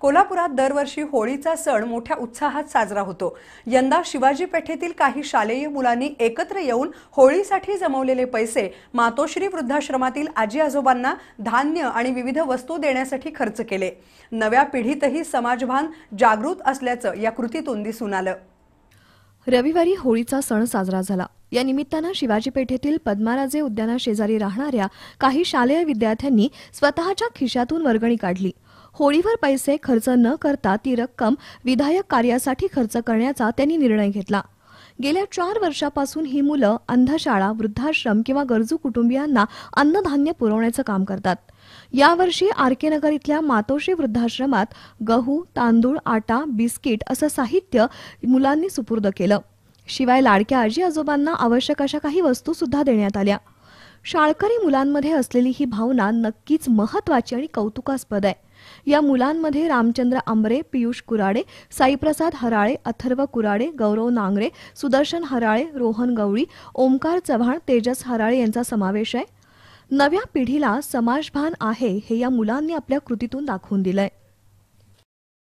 कोल्हापुरात दरवर्षी होळीचा सण मोठ्या उत्साहात साजरा होतो यंदा शिवाजी पेठेतील काही शालेय मुलांनी एकत्र येऊन होळीसाठी जमवलेले पैसे मातोश्री वृद्धाश्रमातील आजी आजोबांना धान्य आणि विविध वस्तू देण्यासाठी खर्च केले नव्या पिढीतही समाजभान जागृत असल्याचं या कृतीतून दिसून आलं रविवारी होळीचा सण साजरा झाला या निमित्तानं शिवाजी पेठेतील पद्माराजे उद्याना शेजारी राहणाऱ्या काही शालेय विद्यार्थ्यांनी स्वतःच्या खिशातून वर्गणी काढली होळीवर पैसे खर्च न करता ती रक्कम विधायक कार्यासाठी खर्च करण्याचा त्यांनी निर्णय घेतला गेल्या चार वर्षापासून ही मुलं अंधशाळा वृद्धाश्रम किंवा गरजू कुटुंबियांना अन्नधान्य पुरवण्याचं काम करतात यावर्षी आर के नगर इथल्या मातोश्री वृद्धाश्रमात गहू तांदूळ आटा बिस्किट असं साहित्य मुलांनी सुपूर्द केलं शिवाय लाडक्या आजी आजोबांना आवश्यक अशा काही वस्तू सुद्धा देण्यात आल्या शाळकरी मुलांमध्ये असलेली ही भावना नक्कीच महत्वाची आणि कौतुकास्पद आहे या मुलांमध्ये रामचंद्र आंबरे पियुष कुराडे साईप्रसाद हराळे अथर्व कुराडे गौरव नांगरे सुदर्शन हराळे रोहन गवळी ओमकार चव्हाण तेजस हराळे यांचा समावेश आहे नव्या पिढीला समाजभान आहे हे या मुलांनी आपल्या कृतीतून दाखवून दिलंय